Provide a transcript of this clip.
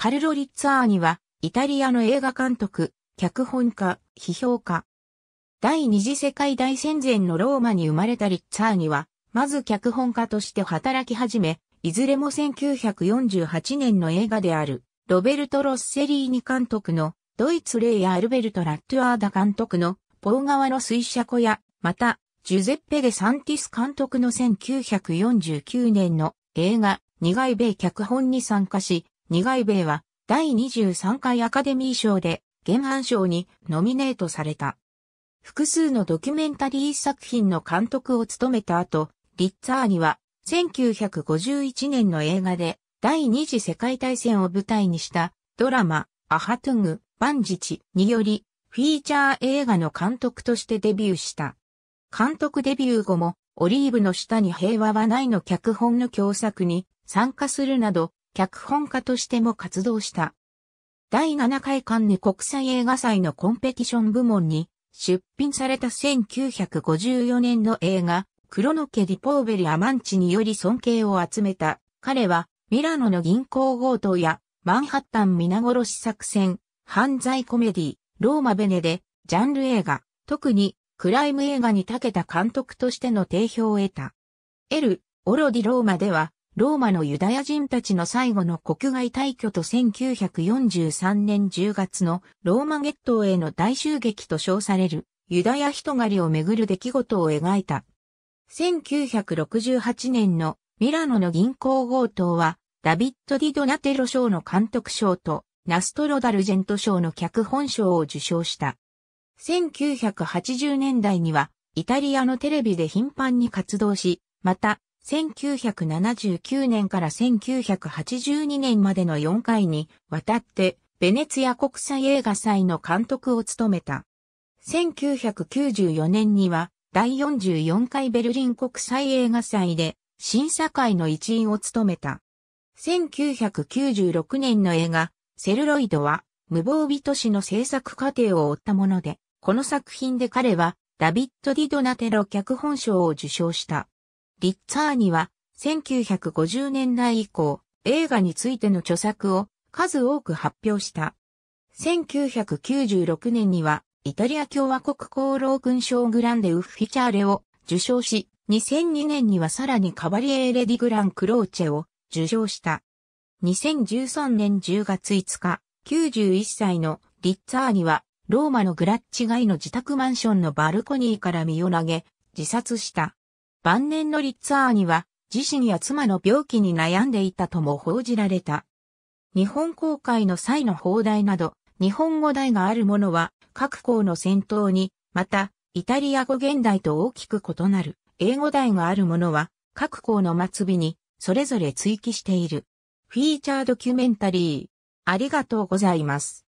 カルロ・リッツァーニは、イタリアの映画監督、脚本家、批評家。第二次世界大戦前のローマに生まれたリッツァーニは、まず脚本家として働き始め、いずれも1948年の映画である、ロベルト・ロッセリーニ監督の、ドイツ・レイヤ・アルベルト・ラットアーダ監督の、ポー川の水車小屋、また、ジュゼッペ・デ・サンティス監督の1949年の映画、苦い米脚本に参加し、苦い米は第23回アカデミー賞で原案賞にノミネートされた。複数のドキュメンタリー作品の監督を務めた後、リッツァーニは1951年の映画で第二次世界大戦を舞台にしたドラマアハトゥング・ジチによりフィーチャー映画の監督としてデビューした。監督デビュー後もオリーブの下に平和はないの脚本の共作に参加するなど脚本家としても活動した。第7回カンヌ国際映画祭のコンペティション部門に出品された1954年の映画、ロノケ・ディポーベリアマンチにより尊敬を集めた。彼は、ミラノの銀行強盗や、マンハッタン皆殺し作戦、犯罪コメディ、ローマベネで、ジャンル映画、特に、クライム映画に長けた監督としての定評を得た。エル、オロディローマでは、ローマのユダヤ人たちの最後の国外退去と1943年10月のローマ月頭への大襲撃と称されるユダヤ人狩りをめぐる出来事を描いた。1968年のミラノの銀行強盗はダビッド・ディ・ドナテロ賞の監督賞とナストロダルジェント賞の脚本賞を受賞した。1980年代にはイタリアのテレビで頻繁に活動し、また1979年から1982年までの4回にわたって、ベネツィア国際映画祭の監督を務めた。1994年には、第44回ベルリン国際映画祭で、審査会の一員を務めた。1996年の映画、セルロイドは、無防備都市の制作過程を追ったもので、この作品で彼は、ダビッド・ディ・ドナテロ脚本賞を受賞した。リッツァーニは1950年代以降映画についての著作を数多く発表した。1996年にはイタリア共和国功労勲章グランデウッフィチャーレを受賞し、2002年にはさらにカバリエーレディグランクローチェを受賞した。2013年10月5日、91歳のリッツァーニはローマのグラッチ街の自宅マンションのバルコニーから身を投げ、自殺した。晩年のリッツァーには、自身や妻の病気に悩んでいたとも報じられた。日本公開の際の砲台など、日本語題があるものは、各校の先頭に、また、イタリア語現代と大きく異なる、英語題があるものは、各校の末尾に、それぞれ追記している。フィーチャードキュメンタリー。ありがとうございます。